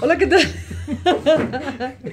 Hola, ¿qué tal?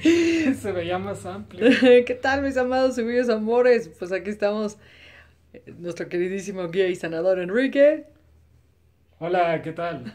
Se veía más amplio. ¿Qué tal, mis amados y amores? Pues aquí estamos, eh, nuestro queridísimo guía y sanador Enrique. Hola, ¿qué tal?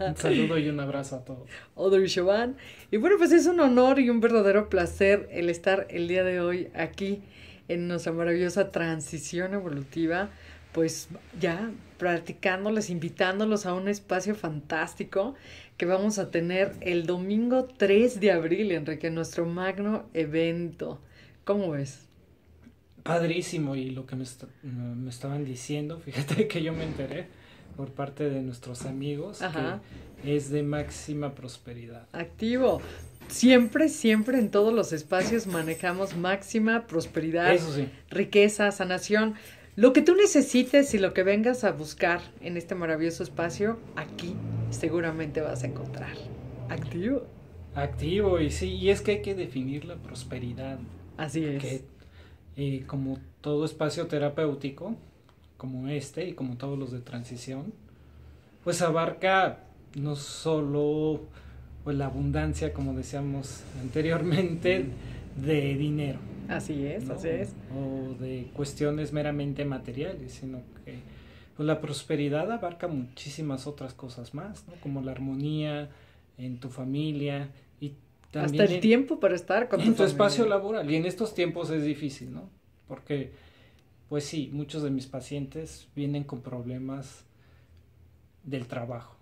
Un saludo y un abrazo a todos. Audrey Chauvin. Y bueno, pues es un honor y un verdadero placer el estar el día de hoy aquí en nuestra maravillosa transición evolutiva pues ya practicándoles, invitándolos a un espacio fantástico que vamos a tener el domingo 3 de abril, Enrique, nuestro magno evento. ¿Cómo ves? Padrísimo, y lo que me, estaban diciendo, fíjate que yo me enteré por parte de nuestros amigos, que es de máxima prosperidad. Activo. Siempre, siempre en todos los espacios manejamos máxima prosperidad, riqueza, sanación. Lo que tú necesites y lo que vengas a buscar en este maravilloso espacio, aquí seguramente vas a encontrar. Activo. Activo, y sí, y es que hay que definir la prosperidad. Así es. Y eh, como todo espacio terapéutico, como este y como todos los de transición, pues abarca no solo pues, la abundancia, como decíamos anteriormente, de dinero, Así es, así es. O de cuestiones meramente materiales, sino que pues, la prosperidad abarca muchísimas otras cosas más, ¿no? Como la armonía en tu familia y también... Hasta el tiempo para estar con tu, en tu espacio laboral. Y en estos tiempos es difícil, ¿no? Porque, pues sí, muchos de mis pacientes vienen con problemas del trabajo.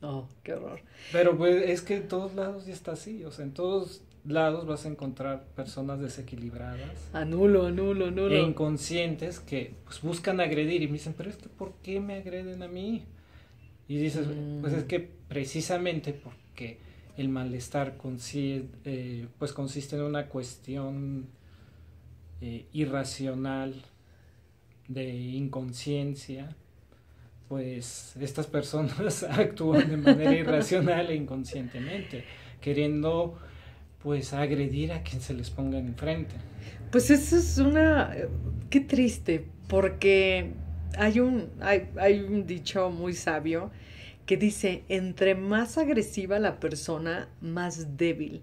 Oh, qué horror. Pero pues es que en todos lados ya está así, o sea, en todos lados vas a encontrar personas desequilibradas. Anulo, anulo, anulo. E inconscientes que pues, buscan agredir y me dicen, pero es que ¿por qué me agreden a mí? Y dices, pues es mm. que precisamente porque el malestar consiste, eh, pues consiste en una cuestión eh, irracional de inconsciencia, pues estas personas actúan de manera irracional e inconscientemente, queriendo pues agredir a quien se les ponga enfrente. Pues eso es una... Qué triste, porque hay un, hay, hay un dicho muy sabio que dice, entre más agresiva la persona, más débil.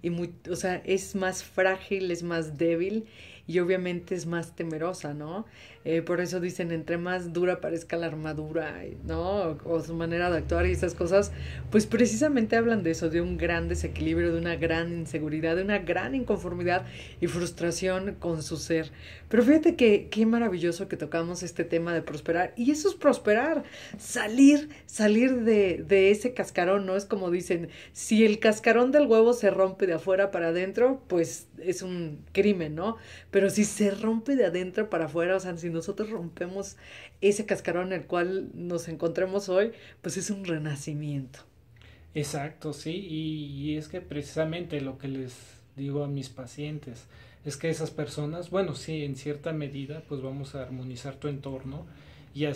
Y o sea, es más frágil, es más débil y obviamente es más temerosa, ¿no? Eh, por eso dicen, entre más dura parezca la armadura, ¿no? O, su manera de actuar y esas cosas, pues precisamente hablan de eso, de un gran desequilibrio, de una gran inseguridad, de una gran inconformidad y frustración con su ser. Pero fíjate que qué maravilloso que tocamos este tema de prosperar. Y eso es prosperar, salir, salir de, de ese cascarón, ¿no? Es como dicen, si el cascarón del huevo se rompe de afuera para adentro, pues es un crimen, ¿no? Pero si se rompe de adentro para afuera, o sea, si nosotros rompemos ese cascarón en el cual nos encontremos hoy, pues es un renacimiento. Exacto, sí, y, es que precisamente lo que les digo a mis pacientes es que esas personas, bueno, sí, en cierta medida, pues vamos a armonizar tu entorno y a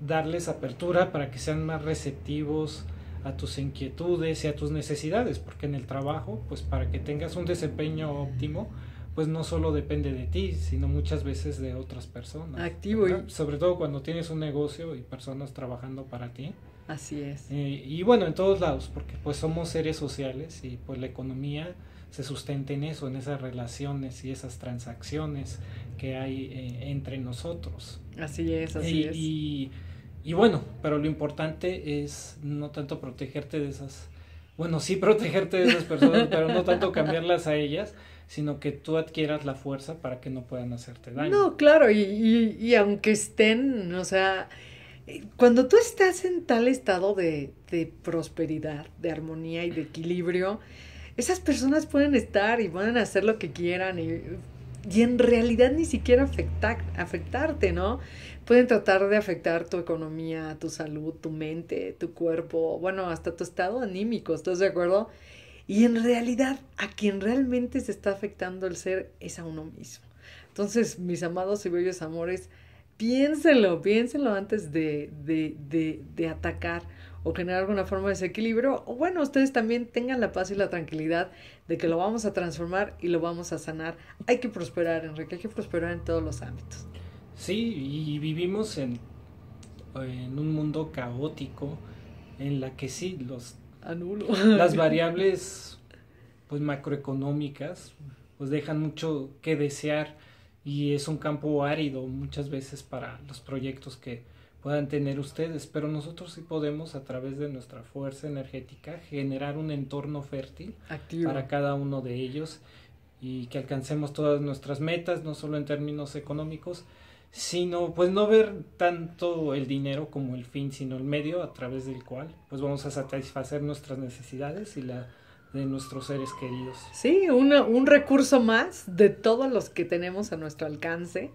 darles apertura para que sean más receptivos a tus inquietudes y a tus necesidades, porque en el trabajo, pues para que tengas un desempeño óptimo, pues no solo depende de ti, sino muchas veces de otras personas. Activo. Y... Sobre todo cuando tienes un negocio y personas trabajando para ti. Así es. Eh, y bueno, en todos lados, porque pues somos seres sociales y pues la economía se sustenta en eso, en esas relaciones y esas transacciones que hay eh, entre nosotros. Así es, así es. Y, y bueno, pero lo importante es no tanto protegerte de esas bueno, sí protegerte de esas personas, pero no tanto cambiarlas a ellas, sino que tú adquieras la fuerza para que no puedan hacerte daño. No, claro, y, y, y aunque estén, o sea, eh, cuando tú estás en tal estado de, de prosperidad, de armonía y de equilibrio, esas personas pueden estar y pueden hacer lo que quieran y y en realidad ni siquiera afectarte, ¿no? Pueden tratar de afectar tu economía, tu salud, tu mente, tu cuerpo, bueno, hasta tu estado anímico, ¿estás de acuerdo? Y en realidad a quien realmente se está afectando el ser es a uno mismo. Entonces, mis amados y bellos amores, piénsenlo, piénsenlo antes de, de, de atacar o generar alguna forma de desequilibrio, o bueno, ustedes también tengan la paz y la tranquilidad de que lo vamos a transformar y lo vamos a sanar. Hay que prosperar, Enrique, hay que prosperar en todos los ámbitos. Sí, y vivimos en, en un mundo caótico en la que sí, los, las variables pues macroeconómicas pues dejan mucho que desear y es un campo árido muchas veces para los proyectos que, puedan tener ustedes, pero nosotros sí podemos a través de nuestra fuerza energética generar un entorno fértil para cada uno de ellos y que alcancemos todas nuestras metas, no solo en términos económicos, sino pues no ver tanto el dinero como el fin, sino el medio a través del cual pues vamos a satisfacer nuestras necesidades y la de nuestros seres queridos. Sí, un recurso más de todos los que tenemos a nuestro alcance,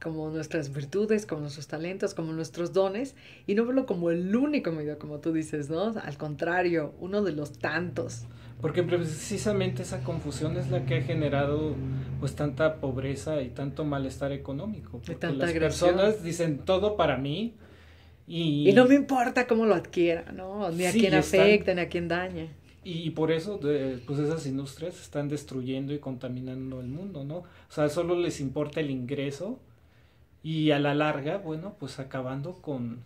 como nuestras virtudes, como nuestros talentos, como nuestros dones, y no verlo como el único medio, como tú dices, ¿no? Al contrario, uno de los tantos. Porque precisamente esa confusión es la que ha generado pues tanta pobreza y tanto malestar económico. Porque y las personas dicen todo para mí, y, y, no me importa cómo lo adquiera, ¿no? Ni a quién afecta, ni a quién daña y por eso pues esas industrias están destruyendo y contaminando el mundo, ¿no? O sea, solo les importa el ingreso y a la larga, bueno, pues acabando con,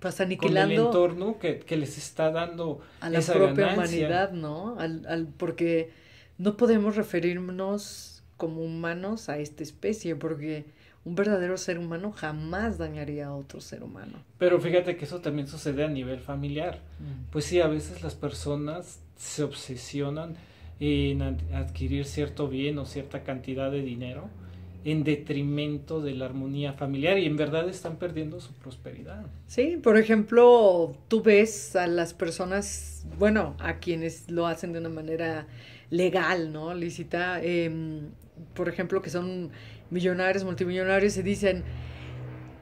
pues el entorno que, que, les está dando a la propia humanidad, ¿no? Al, al, porque no podemos referirnos como humanos a esta especie, porque un verdadero ser humano jamás dañaría a otro ser humano. Pero fíjate que eso también sucede a nivel familiar. Mm. Pues sí, a veces las personas se obsesionan en adquirir cierto bien o cierta cantidad de dinero en detrimento de la armonía familiar y en verdad están perdiendo su prosperidad. Sí, por ejemplo, tú ves a las personas, bueno, a quienes lo hacen de una manera legal, ¿no? Lícita, em, por ejemplo, que son millonarios, multimillonarios, y dicen,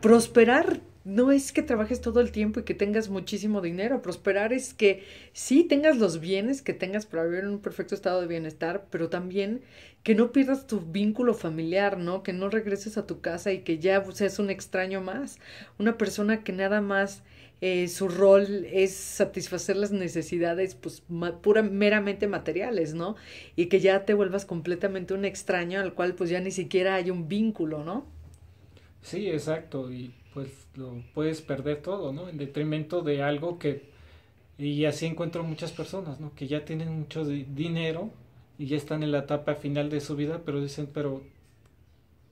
prosperar no es que trabajes todo el tiempo y que tengas muchísimo dinero. Prosperar es que sí tengas los bienes, que tengas para vivir en un perfecto estado de bienestar, pero también que no pierdas tu vínculo familiar, ¿no? Que no regreses a tu casa y que ya seas un extraño más, una persona que nada más eh, su rol es satisfacer las necesidades pues meramente materiales, ¿no? Y que ya te vuelvas completamente un extraño al cual pues ya ni siquiera hay un vínculo, ¿no? Sí, exacto, y pues lo puedes perder todo, ¿no? En detrimento de algo que, y así encuentro muchas personas, ¿no? Que ya tienen mucho dinero y ya están en la etapa final de su vida, pero dicen, pero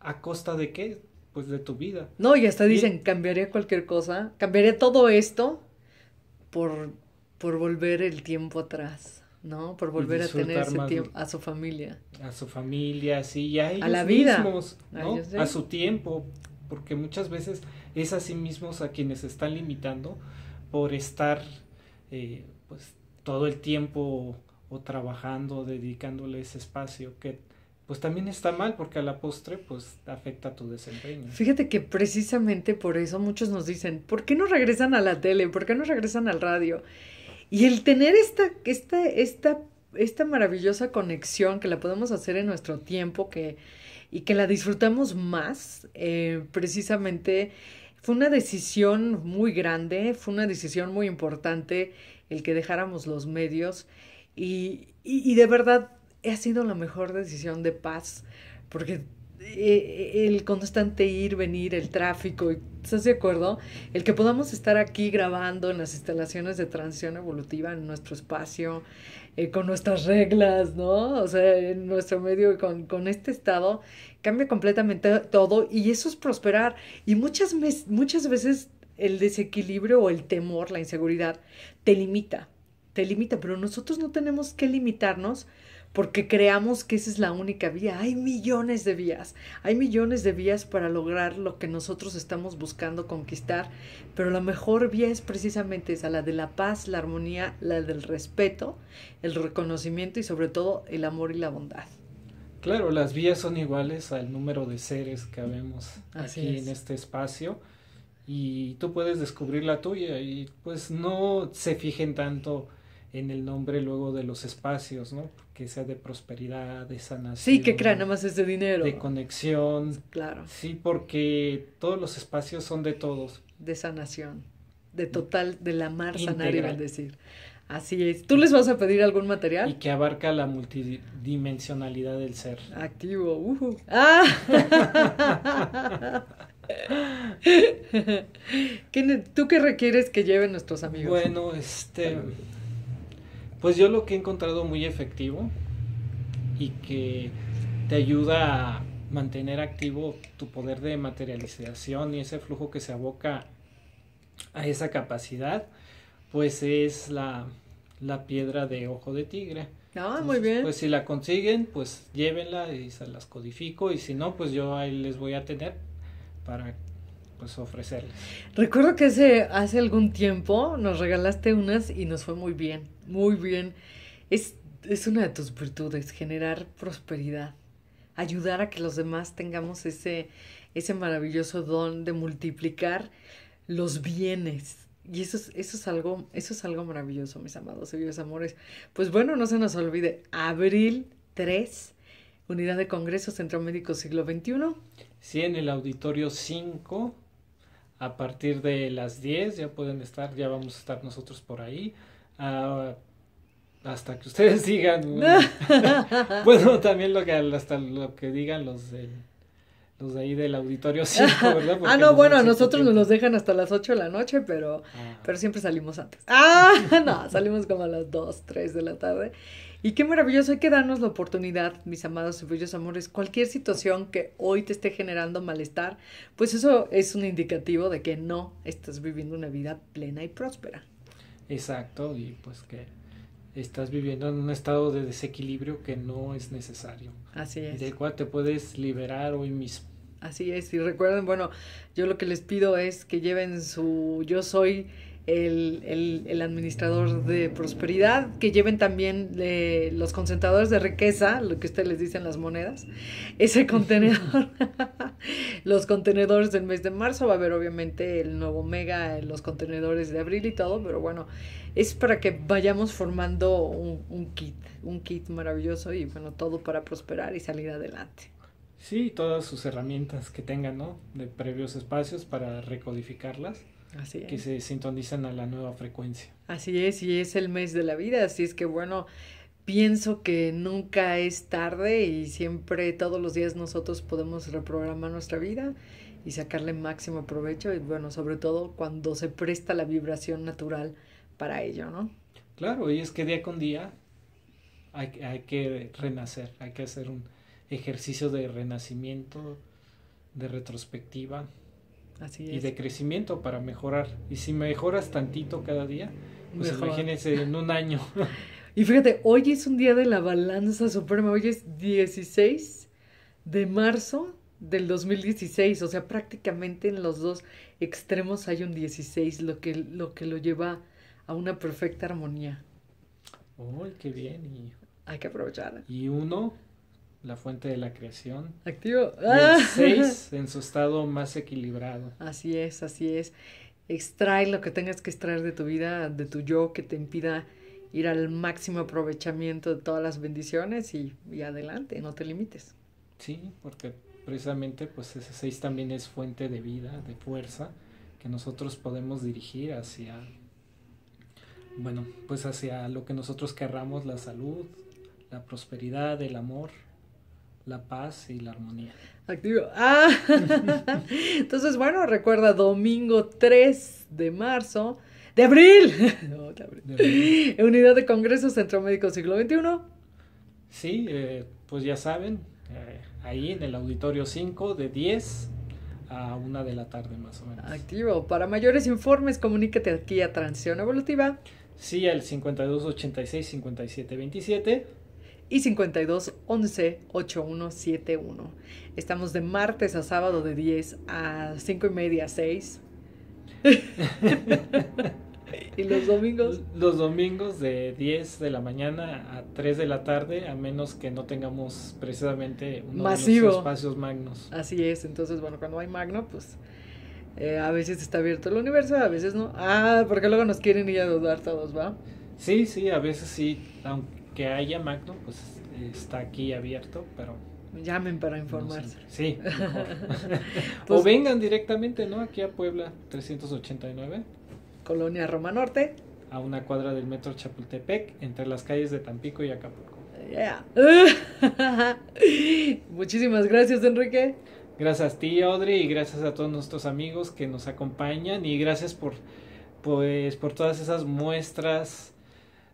¿a costa de qué? Pues, de tu vida. No, y hasta dicen, cambiaré cambiaría cualquier cosa, cambiaría todo esto por, por volver el tiempo atrás, ¿no? Por volver a tener tiempo, a su familia. A su familia, sí, y a la mismos, ¿no? A, su tiempo, porque muchas veces es a sí mismos a quienes están limitando por estar, eh, pues, todo el tiempo o trabajando, dedicándole ese espacio que pues también está mal porque a la postre pues afecta tu desempeño. Fíjate que precisamente por eso muchos nos dicen, ¿por qué no regresan a la tele? ¿Por qué no regresan al radio? Y el tener esta, esta, esta, esta maravillosa conexión que la podemos hacer en nuestro tiempo que, y que la disfrutamos más, eh, precisamente fue una decisión muy grande, fue una decisión muy importante el que dejáramos los medios y de verdad ha sido la mejor decisión de paz, porque eh, eh, el constante ir, venir, el tráfico, ¿estás de acuerdo? El que podamos estar aquí grabando en las instalaciones de transición evolutiva, en nuestro espacio, eh, con nuestras reglas, ¿no? O sea, en nuestro medio, con, con este estado, cambia completamente todo y eso es prosperar. Y muchas, muchas veces el desequilibrio o el temor, la inseguridad, te limita, te limita, pero nosotros no tenemos que limitarnos porque creamos que esa es la única vía. Hay millones de vías, hay millones de vías para lograr lo que nosotros estamos buscando conquistar, pero la mejor vía es precisamente esa, la de la paz, la armonía, la del respeto, el reconocimiento y sobre todo el amor y la bondad. Claro, las vías son iguales al número de seres que habemos aquí en este espacio y tú puedes descubrir la tuya y pues no se fijen tanto en el nombre luego de los espacios, ¿no? que sea de prosperidad, de sanación. Sí, que crean nada más de dinero. De conexión. Claro. Sí, porque todos los espacios son de todos. De sanación, de total, De la mar sanar a decir. Así es. ¿Tú les vas a pedir algún material? Y que abarca la multidimensionalidad del ser. Activo. Uh ah. ¿Tú qué requieres que lleven nuestros amigos? Bueno, este... Pues yo lo que he encontrado muy efectivo y que te ayuda a mantener activo tu poder de materialización y ese flujo que se aboca a esa capacidad, pues es la, piedra de ojo de tigre. Ah, muy bien. Pues si la consiguen, pues llévenla y se las codifico y si no, pues yo ahí les voy a tener para pues ofrecerles. Recuerdo que hace, hace algún tiempo nos regalaste unas y nos fue muy bien, muy bien. Es, una de tus virtudes, generar prosperidad, ayudar a que los demás tengamos ese, ese maravilloso don de multiplicar los bienes. Y eso es, eso es algo, eso es algo maravilloso, mis amados y queridos amores. Pues bueno, no se nos olvide, abril 3, Unidad de Congreso Centro Médico Siglo XXI. Sí, en el auditorio 5 a partir de las 10 ya pueden estar, ya vamos a estar nosotros por ahí. Ah, hasta que ustedes digan. bueno, también lo que hasta lo que digan los de, los ahí del auditorio 5, ¿verdad? ah, no, bueno, a nosotros nos dejan hasta las 8 de la noche, pero ah. pero siempre salimos antes. Ah, no, salimos como a las 2, 3 de la tarde. Y qué maravilloso, hay que darnos la oportunidad, mis amados y bellos amores, cualquier situación que hoy te esté generando malestar, pues eso es un indicativo de que no estás viviendo una vida plena y próspera. Exacto, y pues que estás viviendo en un estado de desequilibrio que no es necesario. Así es. Del cual te puedes liberar hoy mismo. Así es, y recuerden, bueno, yo lo que les pido es que lleven su yo soy el, administrador de prosperidad, que lleven también eh, los concentradores de riqueza, lo que ustedes les dicen las monedas, ese contenedor, los contenedores del mes de marzo, va a haber obviamente el nuevo mega, los contenedores de abril y todo, pero bueno, es para que vayamos formando un, un kit, un kit maravilloso y bueno, todo para prosperar y salir adelante. Sí, todas sus herramientas que tengan, ¿no? De previos espacios para recodificarlas Así que se sintonizan a la nueva frecuencia. Así es, y es el mes de la vida, así es que bueno, pienso que nunca es tarde y siempre todos los días nosotros podemos reprogramar nuestra vida y sacarle máximo provecho y bueno, sobre todo cuando se presta la vibración natural para ello, ¿no? Claro, y es que día con día hay que renacer, hay que hacer un ejercicio de renacimiento, de retrospectiva, Así es. Y de crecimiento para mejorar. Y si mejoras tantito cada día, pues imagínese imagínense en un año. y fíjate, hoy es un día de la balanza suprema, hoy es 16 de marzo del 2016, o sea, prácticamente en los dos extremos hay un 16, lo que lo, lleva a una perfecta armonía. ¡Uy, qué bien! Hay que aprovechar. Y uno la fuente de la creación. Activo. el ah. en su estado más equilibrado. Así es, así es. Extrae lo que tengas que extraer de tu vida, de tu yo, que te impida ir al máximo aprovechamiento de todas las bendiciones y, adelante, no te limites. Sí, porque precisamente pues ese 6 también es fuente de vida, de fuerza, que nosotros podemos dirigir hacia, bueno, pues hacia lo que nosotros querramos, la salud, la prosperidad, el amor la paz y la armonía. Activo. Ah, entonces, bueno, recuerda, domingo 3 de marzo, de abril, no, Unidad de Congreso Centro Médico Siglo XXI. Sí, eh, pues ya saben, eh, ahí en el auditorio 5 de 10 a 1 de la tarde más o menos. Activo. Para mayores informes, comuníquete aquí a Transición Evolutiva. Sí, al 5286 5727 y 52 11 8171. Estamos de martes a sábado de 10 a 5 y media 6. ¿Y los domingos? Los domingos de 10 de la mañana a 3 de la tarde, a menos que no tengamos precisamente unos espacios magnos. Así es, entonces, bueno, cuando hay magno, pues eh, a veces está abierto el universo, a veces no. Ah, porque luego nos quieren ir a dudar todos, ¿va? Sí, sí, a veces sí, aunque haya Magno, pues está aquí abierto, pero Llamen para informarse. sí, o vengan directamente, ¿no? Aquí a Puebla 389. Colonia Roma Norte. A una cuadra del metro Chapultepec, entre las calles de Tampico y Acapulco. Yeah. Muchísimas gracias, Enrique. Gracias a ti, Audrey, y gracias a todos nuestros amigos que nos acompañan y gracias por, pues, por todas esas muestras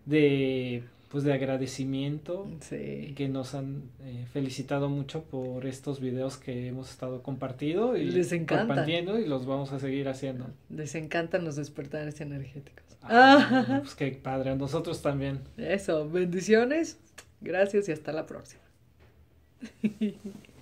de pues de agradecimiento sí. que nos han eh, felicitado mucho por estos videos que hemos estado compartido y les encanta. compartiendo y los vamos a seguir haciendo. Les encantan los despertares energéticos. Ah, ah. Pues qué padre, a nosotros también. Eso, bendiciones, gracias y hasta la próxima.